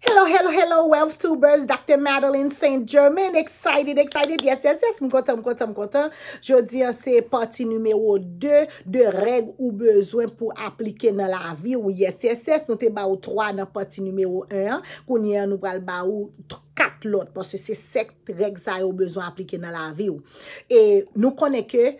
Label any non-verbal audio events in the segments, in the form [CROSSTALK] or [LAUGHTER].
Hello, hello, hello, Wealth Tubers! Dr. Madeline St. Germain, excited, excited, yes, yes, yes, mou kontan, mou kontan, mou kontan. Jodi an se pati numero 2 de reg ou bezwen pou aplike nan la vi ou yes, yes, yes. Nou te ba ou 3 nan pati numero 1, kou ni an nou bal ba ou 4 lot, pos se sekt reg zay ou bezwen aplike nan la vi ou. E nou koneke...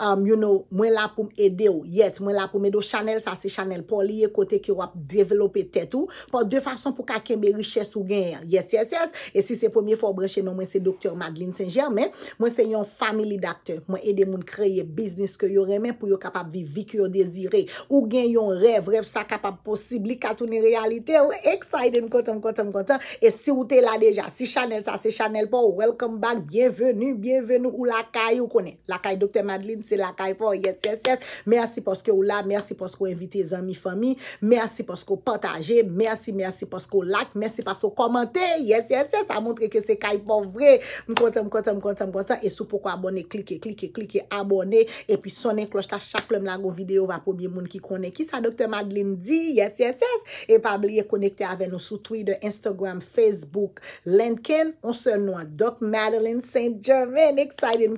Um, you know, mwen la pou m ede ou yes, mwen la pou m ede ou, chanel sa se chanel pou liye kote ki wap develope tet ou pou de fason pou kakembe riches ou gen, yes, yes, yes, e si se pou mye fò breche nou, mwen se doktor Madeline Saint-Germain mwen se yon family d'akteur mwen ede moun kreye biznis ke yon remè pou yon kapap vivi ki yon dezire ou gen yon rev, rev sa kapap posibli katouni realite ou exciting, kontan, kontan, kontan, e si ou te la deja, si chanel sa se chanel pou welcome back, bienvenu, bienvenu ou lakay ou konen, lakay doktor Madeline Se la kaypon, yes, yes, yes Mersi poske ou la, mersi poske ou invite E zami, fami, mersi poske ou potaje Mersi, mersi poske ou like Mersi poske ou komante, yes, yes, yes A montre ke se kaypon vre, mkwantan, mkwantan Mkwantan, mkwantan, mkwantan, mkwantan E sou poko abone, klike, klike, klike, abone E pi sonen kloch ta chaklom la goun video Va pou bi moun ki kone ki sa Dr. Madeline Di, yes, yes, yes, e pa blie Konekte ave nou sou Twitter, Instagram Facebook, LinkedIn On se nou a Doc Madeline St. Germain Excited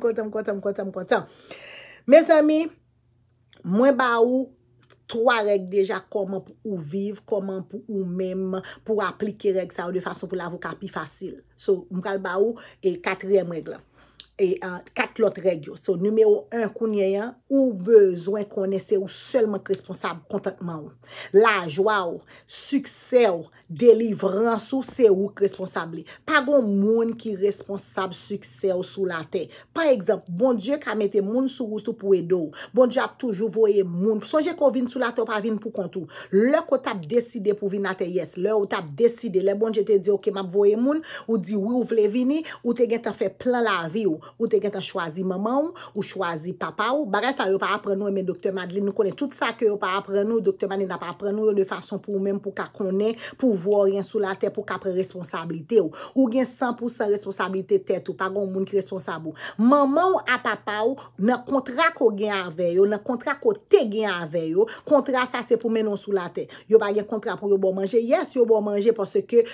Mes amy, mwen ba ou, 3 regl deja koman pou ou viv, koman pou ou mem, pou aplike regl sa ou de fason pou la vokal pi fasil. So, mwen kal ba ou, e 4 rem regl la. e kat lot regyo. So, numeo 1 kounye yon, ou bezwen konen se ou selman kresponsab kontakman ou. La jwa ou, suksè ou, delivran sou, se ou kresponsab li. Pa gon moun ki responsab suksè ou sou la te. Par exemple, bon dje ka mette moun sou woutou pou edou. Bon dje ap toujou voye moun. Sonje kon vin sou la te ou pa vin pou kontou. Le ou tap deside pou vin la te, yes. Le ou tap deside. Le bon dje te di, ok, map voye moun. Ou di, oui, ou vle vini. Ou te gen te fe plan la vi ou. Ou te gen ta chwazi maman ou chwazi papa ou Bagay sa yo pa apre nou e men doktor Madeline Nou konen tout sa ke yo pa apre nou Doktor Madeline apre nou yo de fason pou mèm pou ka konen Pou vou oryen sou la te pou ka pre responsabilite ou Ou gen 100% responsabilite tet ou Pagoun moun ki responsabou Maman ou a papa ou Nè kontra ko gen aveyo Nè kontra ko te gen aveyo Kontra sa se pou menon sou la te Yo ba gen kontra pou yo bon manje Yes yo bon manje pwase ke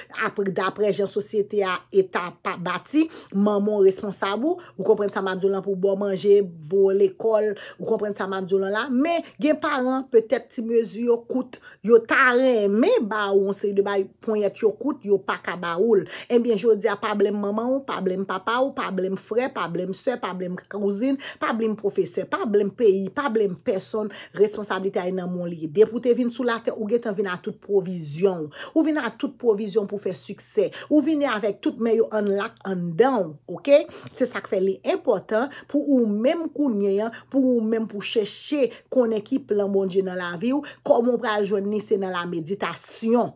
Dapre gen sosyete a eta bati Maman ou responsabou ou komprenne sa madjou lan pou bo manje vo l'ekol, ou komprenne sa madjou lan la me gen paran, petèp ti mezi yo kout, yo tarè me ba ou onse de bay ponyèt yo kout yo pa kaba oul, enbyen eh jou di a pablèm maman ou, pablèm papa ou pablèm frè, pablèm sè, pablèm kanzin, pablèm profese, pablèm peyi, pablèm person, responsabilite ay nan moun li. Depoutè vin sou la te ou gen tan vin a tout provizyon ou vin a tout provizyon pou fè sükse ou vinè avèk tout meyo an lak an dan, ok? Se sak fè li impotant pou ou mèm kou nyeyan, pou ou mèm pou chèche kon ekip lan bondi nan la viw, komon pral jwenni se nan la meditasyon.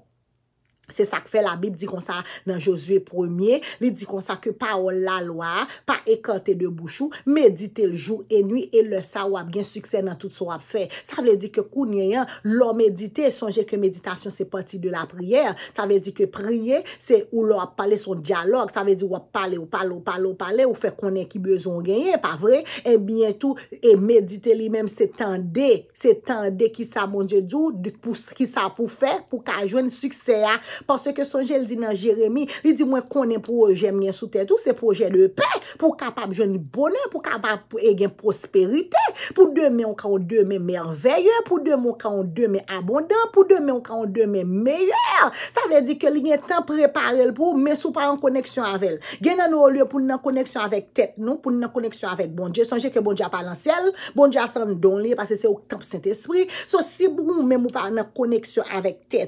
Se sak fe la bib di kon sa nan Josue 1e, li di kon sa ke pa o la loa, pa ekante de bouchou, medite l jou e nwi e le sa wap gen sukse nan tout so wap fe. Sa ve di ke kou nye yon, lo medite, sonje ke meditasyon se pati de la priye, sa ve di ke priye, se ou lo ap pale son diyalog, sa ve di wap pale ou pale ou pale ou pale ou fe konen ki bezon genye, pa vre, e eh bientou e medite li menm se tende, se tende ki sa mounje djou, ki sa pou fe pou ka jwen sukse a. Pasè ke son jèl di nan Jeremie, li di mwen konen projèm nyen sou tèt ou, se projèl e pe, pou kapap jwen bonè, pou kapap e gen prosperité, pou dèmè ou kaon dèmè merveye, pou dèmè ou kaon dèmè abondan, pou dèmè ou kaon dèmè meyèr. Sa vè di ke li gen tan preparel pou, men sou pa an koneksyon avèl. Gen nan ou lè pou nan koneksyon avèk tèt nou, pou nan koneksyon avèk bondje. Son jèl ke bondje a palan sèl, bondje a bon bon bon san don li, pasè se ou kamp sènt espri. So si mwen mwen mou pa nan koneksyon avèk t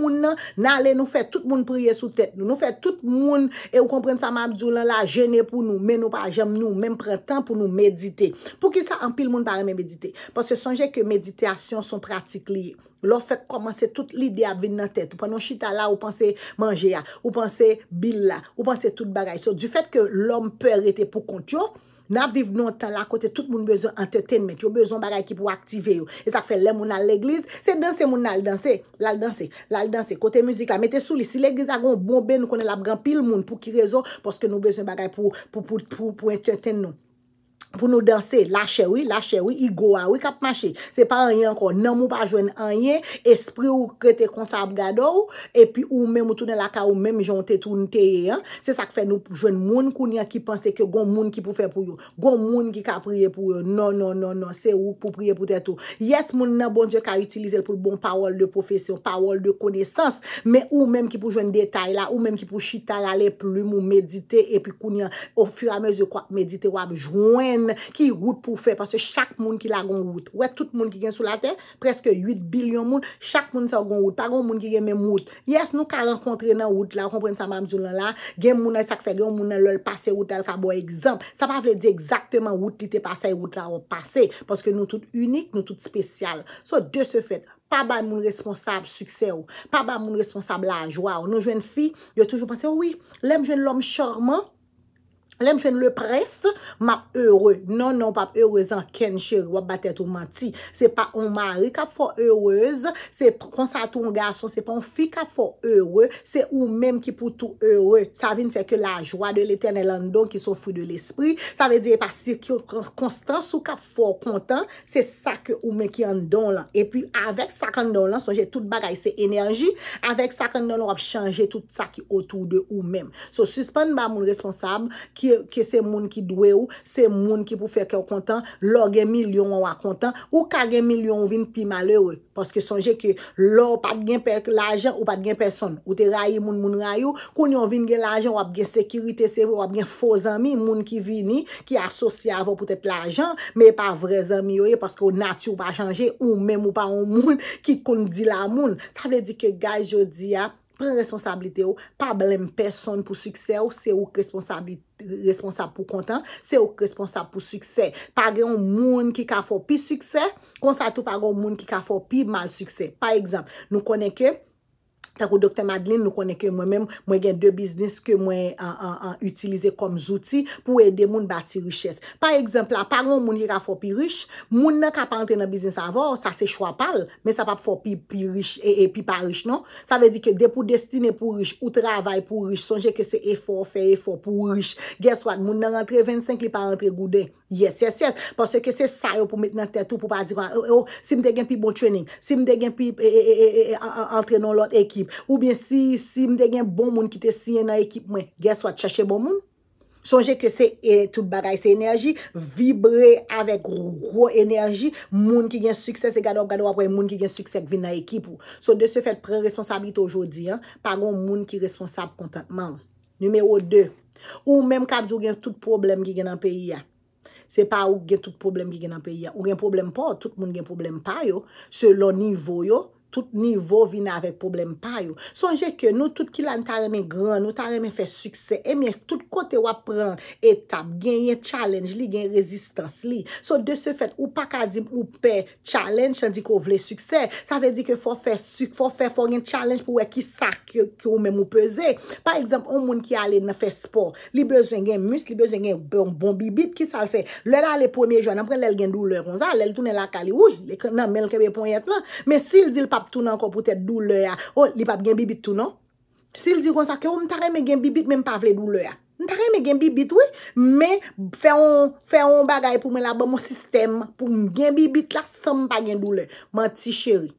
Moun nan, nan alè nou fè tout moun priye sou tèt. Nou fè tout moun, e ou komprenne sa ma abjoulan la, jene pou nou, men nou pa jem nou, men pren tan pou nou medite. Pou ki sa ampil moun paremen medite. Pou se sonje ke mediteasyon son pratik li. Lò fèk komanse tout li diap vin nan tèt. Ou panon chita la, ou panse manje ya. Ou panse bil la, ou panse tout bagay. So, du fèt ke l'om pèr ete pou kontyo, Na viv nou tan la kote tout moun bezon entertainment, yo bezon bagay ki pou aktive yo. E sak fe lè moun al l'eglise, se danse moun al danse, lal danse, lal danse. Kote mouzik la, mette souli, si l'eglise agon bombe, nou konen labran pil moun pou ki rezon, poske nou bezon bagay pou entertain nou. pou nou danse, la chewi, la chewi i goa, wik ap mache, se pa anye anko nan mou pa jwen anye, espri ou krete konsab gado epi ou men mou toune la ka ou men mou jonte toune teye, se sa k fe nou jwen moun kounia ki pense ke goun moun ki pou fe pou yo, goun moun ki ka priye pou yo non, non, non, non, se ou pou priye pou te to yes moun nan bon diyo ka utilize bon pou bon pawol de profesyon, pawol de konesans, men ou men mou ki pou jwen detay la, ou men mou ki pou chitala le plume ou medite, epi kounia ou fur a mez yo kwa medite wap, jwen Ki oud pou fe, paske chak moun ki la goun oud Ouè tout moun ki gen sou la te, preske 8 bilyon moun Chak moun sa ou goun oud, pa goun moun ki gen men moud Yes, nou ka renkontre nan oud la, ou kompren sa mam zoulan la Gen moun ay sak fe, gen moun alol pase oud al kaboy Ekzamp, sa pa vle di ekzakteman oud li te pase E oud la ou pase, paske nou tout unik, nou tout spesyal So, de se fet, pa ba moun responsable suksè ou Pa ba moun responsable lajwa ou Nou jwen fi, yo toujou pase, oh oui, lem jwen lom chormon lem chwen le prest, map heureux. Non, non, pap, heureux an ken chè, wap batè tou manti. Se pa on mari kap fò heureuse, se konsa tou ngason, se pa on fi kap fò heureux, se ou mèm ki pou tou heureux. Sa vin fè ke la jwa de l'éternel an don ki son fò de l'esprit. Sa ve diye pa si ki o konstans ou kap fò kontan, se sa ke ou mèm ki an don lan. E pi avek sa kan don lan, so jè tout bagay, se enerji, avek sa kan don lan wap chanjè tout sa ki otou de ou mèm. So suspèn ba moun responsab, ki ke se moun ki dwe ou, se moun ki pou feke ou kontan, lor gen milyon ou a kontan, ou kage milyon ou vin pi male ou, paske sonje ke lor pat gen pek la jen, ou pat gen peson, ou te rayi moun moun rayou, koun yon vin gen la jen, wap gen sekirite seve, wap gen fo zanmi, moun ki vini, ki asosya avon pou te plajan, me pa vre zanmi ou e, paske ou nati ou pa chanje, ou mem ou pa ou moun, [LAUGHS] ki koun di la moun, sa vle di ke gaj yo di ap, pren responsabilite ou, pa blem person pou suksè ou, se ou responsable pou kontan, se ou responsable pou suksè. Pa gen yon moun ki ka fò pi suksè, konsa tou pa gen yon moun ki ka fò pi mal suksè. Par exemple, nou konen ke... Tak ou Dr. Madeleine nou konen ke mwen men, mwen gen de biznis ke mwen utilize kom zouti pou ede moun bati riches. Par eksempla, par moun moun ira fò pi riche, moun nan ka pa antre nan biznis avò, sa se chwa pal, men sa pa fò pi riche e, e pi pa riche, non? Sa ve di ke depou destine pou riche, ou travay pou riche, sonje ke se e fò, fe e fò pou riche. Guess what? Moun nan rentre 25, li pa rentre goudè. Yes, yes, yes. Ou bien si mde gen bon moun ki te siye nan ekip mwen Gen swat chache bon moun Sonje ke se e, tout bagay se enerji Vibre avek ro enerji Moun ki gen sukses se gado gado apwe Moun ki gen sukses vin nan ekip mwen So de se fet pre responsabilite oujodi Paron moun ki responsable kontantman Numero 2 Ou menm kap di ou gen tout problem ki gen an peyi ya Se pa ou gen tout problem ki gen an peyi ya Ou gen problem pa ou tout moun gen problem pa yo Se lon nivou yo tout nivou vina avek problem pa yo. Sonje ke nou, tout ki lan ta reme gran, nou ta reme fe sukse, eme tout kote wap pran etap, genye challenge li, genye rezistans li. So, de se fet, ou pa kadim, ou pe challenge, an di ko vle sukse, sa ve di ke fo fe suk, fo fe, fo gen challenge pou we ki sak ki ou men mou peze. Par exemple, ou moun ki ale ne fe spor, li bezwen gen mus, li bezwen gen bon, bon bibit, ki sal fe. Le la le pwemye joun, an pre lel gen doule ronza, lel toune la kali, ouy, nan men lkebe pwoyet lan, men si il dil pa ap tou nan kon pou tèt dou lè ya. O, oh, li ap gen bibit tou nan. Si l di kon sa ke ou, oh, mtare mè gen bibit, mè mpav lè dou lè ya. Mtare mè gen bibit, wè. Mè, fè yon bagay pou mè labo mon sistem, pou mgen bibit la, san mpa gen dou lè. Man ti chéri,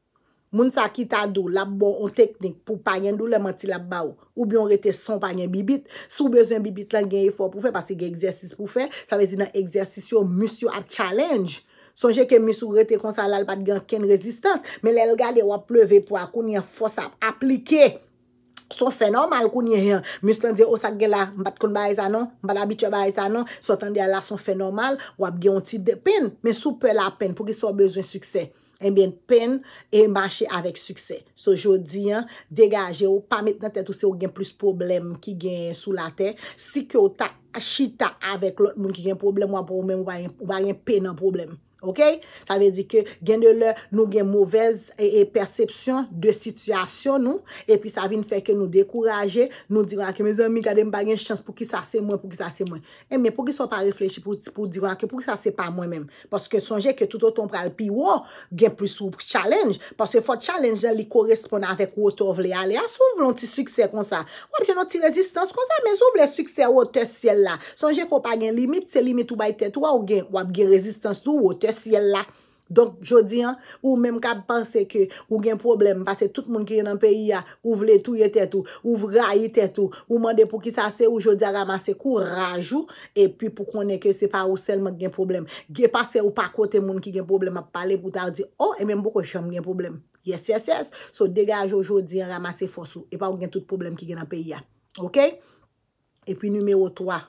moun sa ki ta do labo on teknik pou pa gen dou lè man ti labo ba ou. Ou bi yon rete san pa gen bibit. Sou bezwen bibit lan gen efor pou fè, pasi gen egzersis pou fè, sa vezi nan egzersis yon musyo at chalenge. Sonje ke mi sou rete konsal al bat gen ken rezistans, men lèl gade wap pleve pou akoun yon fos ap aplike. Son fenormal koun yon. Mis lan de osak gen la mbat kon ba e zanon, mbada bit yo ba e zanon, son tan de al la son fenormal, wap gen yon tit de pen. Men sou pe la pen pou ki sou bezwen suksè. Eh en ben pen, en bache avèk suksè. So jodi, degaje ou, pa met nan tèt ou se ou gen plus problem ki gen sou la tèt. Si ki ou tak achita avèk lòt moun ki gen problem, wap ou men wayen pen an problem. Ok? Sa ve di ke gen de le nou gen mouvez E eh, eh, perception de situasyon nou E pi sa vin feke nou dekouraje Nou dirak ke me zan mi gade mba gen chans eh, Pou ki sa se mwen, pou ki sa se mwen E men pou ki sa pa refleche pou dirak ke Pou ki sa se pa mwen men Paske sonje ke tout o ton pral pi wou oh, Gen plus ah, ou challenge Paske fote challenge gen li koresponde Avek wote ou vle ale A sou vlon ti suksè kon sa Wap gen nou ti rezistans kon sa Men sou vle suksè wote sel la Sonje ko pa gen limit se limit ou bay tet Wap gen rezistans ou wote Syella. Donk jodi an, ou menm ka pense ke ou gen problem. Pase tout moun ki gen an peyi ya, ou vle touye tetou, ou vraye tetou. Ou mande pou ki sa se ou jodi a ramase, kourajou. E pi pou konen ke se pa ou selman gen problem. Ge pase ou pa kote moun ki gen problem ap pale pou ta di, oh, e menm boko chom gen problem. Yes, yes, yes. So degaj ou jodi a ramase fosou. E pa ou gen tout problem ki gen an peyi ya. Ok? E pi numero 3.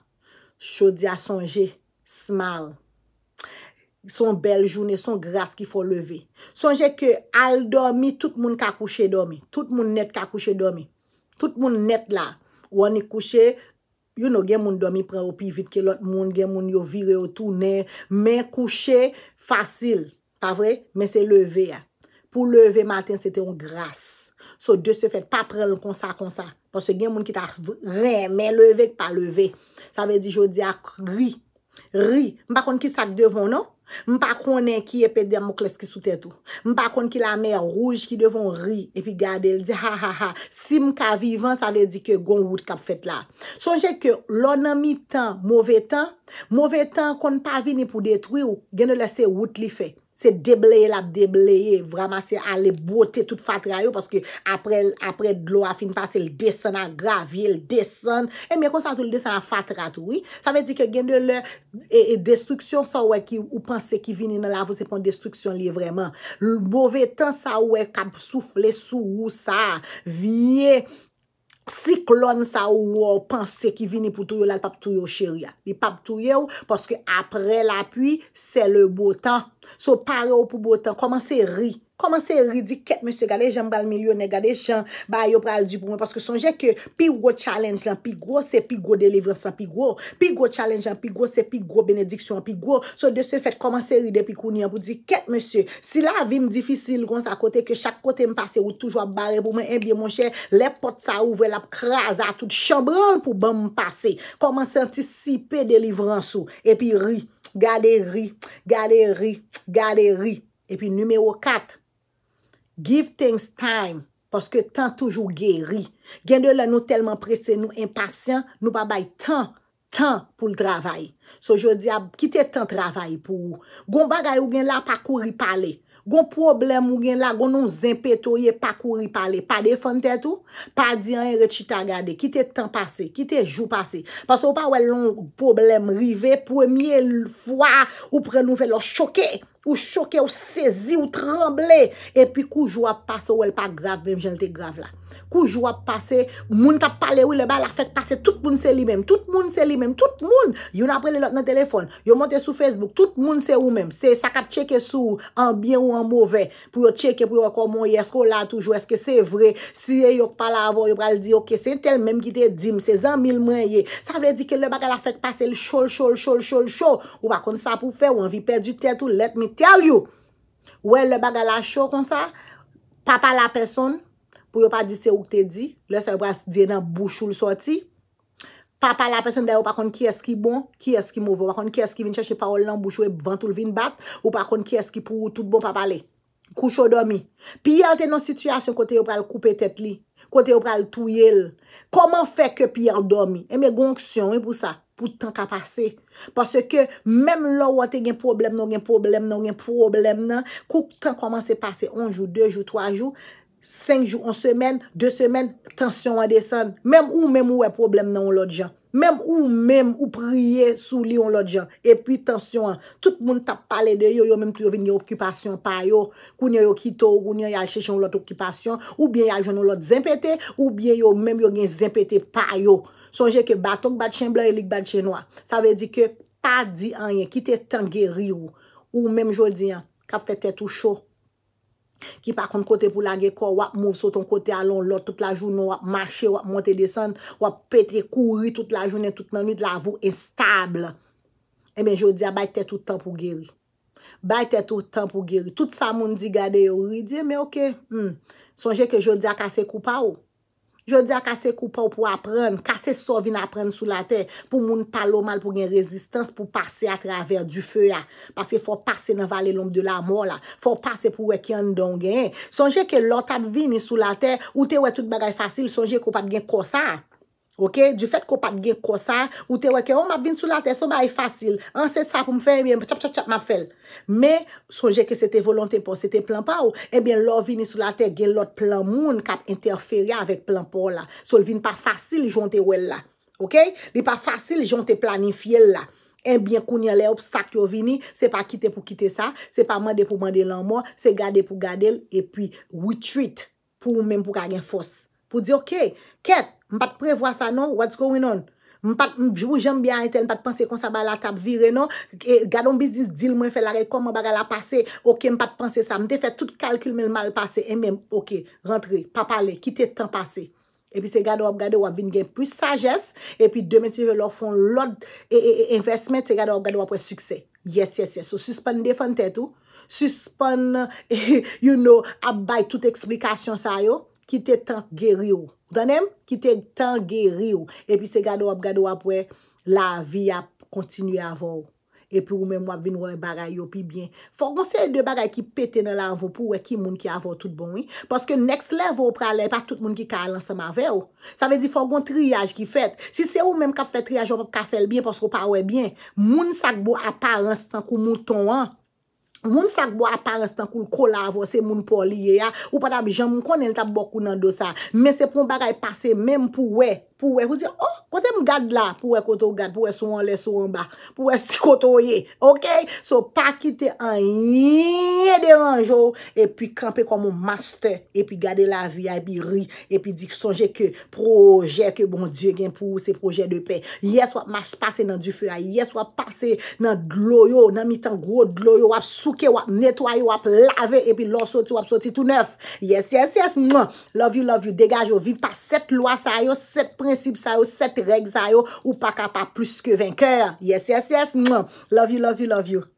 Jodi a sonje. Smal. Son bel jounè, son grase ki fò leve. Sonje ke al dormi, tout moun ka kouche dormi. Tout moun net ka kouche dormi. Tout moun net la. Ou ane kouche, you know gen moun dormi pre ou pi vit ke lot moun. Gen moun yo vire ou tou ne. Men kouche, fasil. Pa vre? Men se leve ya. Pou leve matin, se te yon grase. So de se fet pa pre loun konsa konsa. Pase gen moun ki ta re, men leve ki pa leve. Sa ve di jodi ak ri. Ri. Mba kon ki sak devon nou? M pa konen ki epèdè mou kleski sou tètou. M pa konen ki la mè rougi ki devon ri epi gade. El di ha ha ha. Si m ka vivan sa lè di ke goun wout kap fèt la. Sonje ke lonan mi tan, mouve tan. Mouve tan konen pa vini pou detwè ou genne lese wout li fè. Se debleye la, debleye. Vraman se ale bote tout fatrayo. Paske apre glo a fin pase, l desen a gravye, l desen. E mè konsantou l desen a fatratou. Sa ve di ke gen de le, e, e destriksyon sa wè ki ou panse ki vin in la vo, se pon destriksyon li vreman. L bove tan sa wè kab soufle sou ou sa. Vye! Psyklon sa ou wou ou panse ki vini pou tou yo lal pap tou yo cherya. Di pap tou yo, paske apre la pi, se le botan. So pare ou pou botan, koman se ri. Komanse ridi ket monsye gade jambal milyo ne gade chan bayo pral di pou mwen. Bon. Paske sonje ke pi go challenge lan, pi go se, pi go deliveransan, pi go. Pi go challenge lan, pi go se, pi go benediksyon, pi go. So de se fet komanse ridi epi kouni an pou di ket monsye. Si la vim difisil gwan sa kote ke chak kote mpase ou toujwa bare pou mwen. Enbye monsye le pot sa ouvel ap krasa tout chanbran pou ban mpase. Komanse antisipe deliveransou. E pi ri, gade ri, gade ri, gade ri. E pi numeo kat. Give things time, paske tan toujou geri. Gen de la nou telman prese, nou impasyan, nou pa bay tan, tan pou l travay. So, jo diya, ki te tan travay pou ou? Gon bagay ou gen la pa kouri pale, gon problem ou gen la, gon nou zempeto ye pa kouri pale, pa defante tou, pa diyan e rechita gade, ki te tan pase, ki te jou pase. Passo ou pa wè loun problem rive, pou e miye l fwa ou pren nou ve lò chokè. Ou choke, ou sezi, ou tremble. E pi koujwa pase, ou el pa grave mèm, jenlite grave la. Koujwa pase, moun tap pale ou, le ba la fek pase, tout moun se li mèm, tout moun se li mèm, tout moun. Yon apre le lot nan telefon, yon monte sou Facebook, tout moun se ou mèm. Se sakap cheke sou, an bien ou an mauvais, pou yo cheke pou yo akon moun yesko la toujou, eske se vre siye yok pala avon, yo pral di ok se entel mèm ki te dim, se zan mil mwen ye. Sa vle di ke le ba la fek pase l chol, chol, chol, chol, chol. Ou pa Ou e le baga la chou kon sa Papa la peson Pou yo pa di se ou k te di Le se yo pa diye nan bouchou l soti Papa la peson de yo pa kon ki eski bon Ki eski mouvo Pa kon ki eski vin chache pa ou lan bouchou e Ou pa kon ki eski pou tout bon pa pale Kouchou domi Pi el ten nan sityasyon kote yo pra l koupe tet li Kote yo pra l touye l Koman fe ke pi el domi Eme gonksyon e pou sa pou tan ka pase. Parce ke, mem lò wote gen problem nan, gen problem nan, gen problem nan, kou tan koman se pase, 1 jou, 2 jou, 3 jou, 5 jou, 1 semen, 2 semen, tensyon an desen. Mem ou, mem ou, e problem nan ou lot jen. Mem ou, mem ou, priye sou li ou lot jen. E pi, tensyon an. Tout moun tap pale de yo, yo menm pou yo vin gen okupasyon pa yo. Kou nyo yo kito, kou nyo yo yal cheshan ou lot okupasyon, ou bien yal jen ou lot zempete, ou bien yo menm yo gen zempete pa yo. Sonje ke batonk bat chen blan e lik bat chen wak. Sa ve di ke pa di anye ki te tan geri ou. Ou mem jodi an, kap fe te tou show. Ki pa kont kote pou la ge kor, wap mouv sou ton kote alon lor, tout la joun wap mache, wap monte desen, wap pete kouri tout la jounen, tout nan nid, la vou instable. Emen jodi an, bay te tou tan pou geri. Bay te tou tan pou geri. Tout sa moun di gade yo, ri di, e me ok. Hmm. Sonje ke jodi an, kase kupa ou. Je di a kase koupa ou pou apren, kase sovin apren sou la te, pou moun palo mal pou gen rezistans pou pase a traver du fe ya. Pase fò pase nan vale lomb de la mò la, fò pase pou wekian don gen. Sonje ke lotap vi mi sou la te, ou te wek tout bagay fasil, sonje koupa gen kosan. Ok? Du fet ko pat gen kosan, ou te weke, ou map vin sou la te, sou ma e fasil. Anse sa pou m fe, m yap chap chap chap map fel. Me, sonje ke se te volante pou se te plan pa ou, en eh bien lò vini sou la te gen lot plan moun kap interferia avèk plan pa ou la. Sol vin pa fasil jonte wèl la. Ok? Li pa fasil jonte planifièl la. En eh bien kounye le op sak yo vini, se pa kite pou kite sa, se pa mande pou mande nan mò, se gade pou gade lè, epi we treat pou mèm pou kagen fos. Pou di ok, ket, M pa te prevoa sa, non? What's going on? M pa te, jwou jenm byan eten, m pa te pense kon sa ba la tab vire, non? Gado m bizis, dil mwen fe la rekom, m baga la pase, ok, m pa te pense sa, m te fe tout kalkul men mal pase, e men, ok, rentre, pa pale, kite tan pase. E pi se gado wap gade wap vin gen plus sajes, e pi demen ti ve lo fon lot e investment, se gado wap gade wap pre suksè. Yes, yes, yes, so suspend defante tou, suspend, [LAUGHS] you know, abbay tout eksplikasyon sa yo, ki te tan geri ou. Danem? Ki te tan geri ou. Epi se gado ap, gado ap we, la vi ap kontinu avou. Epi ou men wap vin wè baray yo pi bien. Fokon se de baray ki pete nan la avou pou, we ki moun ki avou tout bon, oui. Paske next level pralè, pa tout moun ki ka alansan ma ve ou. Sa ve di fokon triyaj ki fet. Si se ou men wap fè triyaj, ou wap ka fel bien, paske ou pa wè bien, moun sakbo ap ap instant kou moun ton an. Moun sakbwa pa instant koun kolav wose moun poli ye ya. Ou pata bi jan moun konen tap bokou nan dosa. Men se pou mbaga yi pase menm pou we. Pou we. Fou di, oh, kote m gade la. Pou we koto gade. Pou we souan le souan ba. Pou we si [LAUGHS] koto ye. Ok? So, pa kite an ye de anjou. E pi kampe kwa moun master. E pi gade la viya. E pi ri. E pi dik sonje ke proje ke bon die gen pou se proje de pe. Ye swa pase nan du fe a. Ye swa pase nan gloyo. Nan mi tan gro gloyo ap sou. Ou ke wap netwaye, wap lave, epi lò soti wap soti tout nef. Yes, yes, yes, mwen. Love you, love you. Degaj yo, viv pa set lwa sa yo, set prinsip sa yo, set reg sa yo. Ou pa ka pa plus ke venkeur. Yes, yes, yes, mwen. Love you, love you, love you.